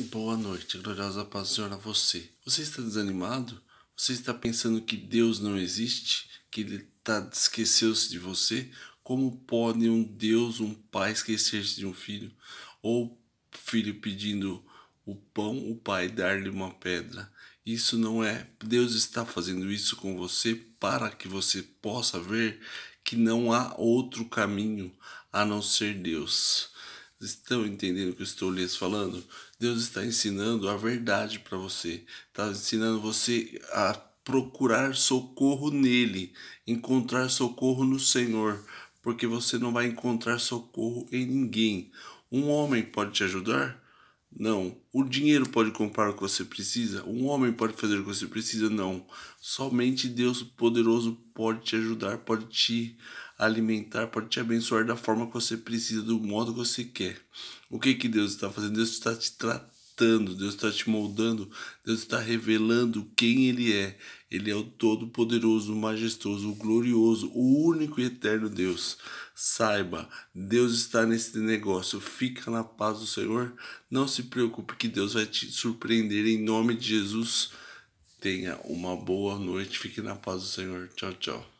Boa noite, gloriosa paz do Senhor a você. Você está desanimado? Você está pensando que Deus não existe? Que Ele tá, esqueceu-se de você? Como pode um Deus, um pai, esquecer-se de um filho? Ou filho pedindo o pão, o pai dar-lhe uma pedra? Isso não é. Deus está fazendo isso com você para que você possa ver que não há outro caminho a não ser Deus estão entendendo o que eu estou lhes falando? Deus está ensinando a verdade para você, está ensinando você a procurar socorro nele, encontrar socorro no Senhor, porque você não vai encontrar socorro em ninguém. Um homem pode te ajudar? Não. O dinheiro pode comprar o que você precisa? Um homem pode fazer o que você precisa? Não. Somente Deus poderoso pode te ajudar, pode te alimentar para te abençoar da forma que você precisa, do modo que você quer. O que, que Deus está fazendo? Deus está te tratando, Deus está te moldando, Deus está revelando quem Ele é. Ele é o Todo-Poderoso, o Majestoso, o Glorioso, o único e eterno Deus. Saiba, Deus está nesse negócio. Fica na paz do Senhor. Não se preocupe que Deus vai te surpreender em nome de Jesus. Tenha uma boa noite. Fique na paz do Senhor. Tchau, tchau.